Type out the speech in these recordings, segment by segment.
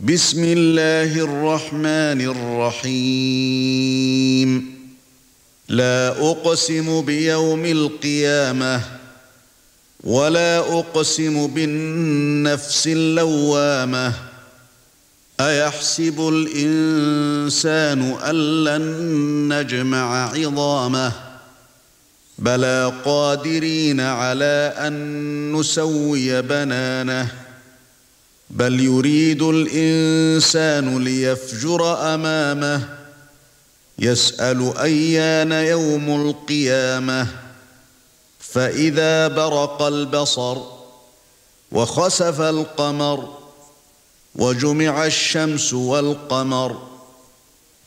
بسم الله الرحمن الرحيم لا اقسم بيوم القيامه ولا اقسم بالنفس اللوامه ايحسب الانسان ان لن نجمع عظامه بلى قادرين على ان نسوي بنانه بل يريد الانسان ليفجر امامه يسال ايان يوم القيامه فاذا برق البصر وخسف القمر وجمع الشمس والقمر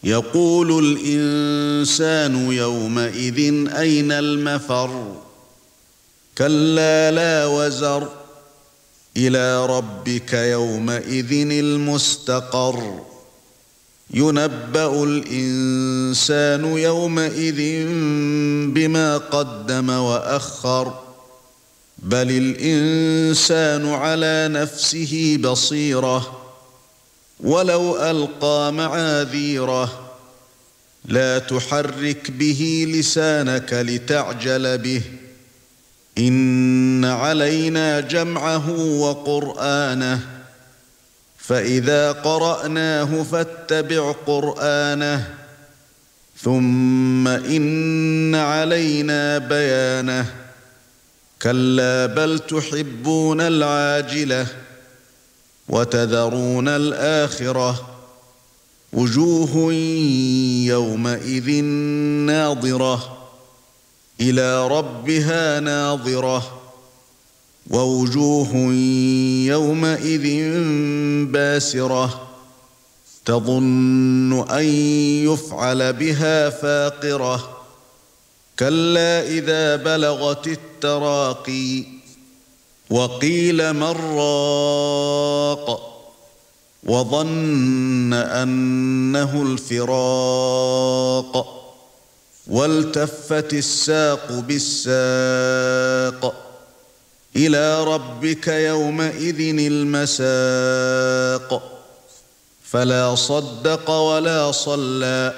يقول الانسان يومئذ اين المفر كلا لا وزر الى ربك يومئذ المستقر ينبأ الانسان يومئذ بما قدم واخر بل الانسان على نفسه بصيره ولو القى معاذيره لا تحرك به لسانك لتعجل به إن علينا جمعه وقرآنه فإذا قرأناه فاتبع قرآنه ثم إن علينا بيانه كلا بل تحبون العاجله وتذرون الآخرة وجوه يومئذ ناظرة إلى ربها ناظره ووجوه يومئذ باسره تظن ان يفعل بها فاقره كلا اذا بلغت التراقي وقيل من راق وظن انه الفراق والتفت الساق بالساق الى ربك يومئذ المساق فلا صدق ولا صلى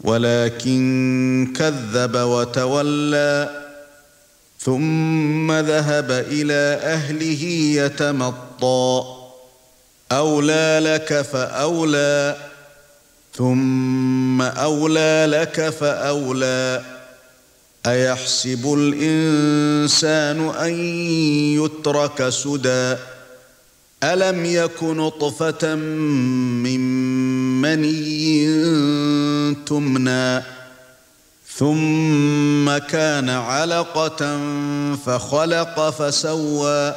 ولكن كذب وتولى ثم ذهب الى اهله يتمطى اولى لك فاولى ثم اولى لك فاولى ايحسب الانسان ان يترك سدى الم يك نطفه من مني تمنى ثم كان علقه فخلق فسوى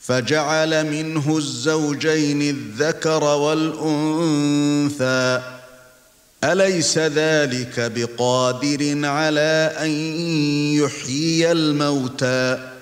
فجعل منه الزوجين الذكر والانثى اليس ذلك بقادر على ان يحيي الموتى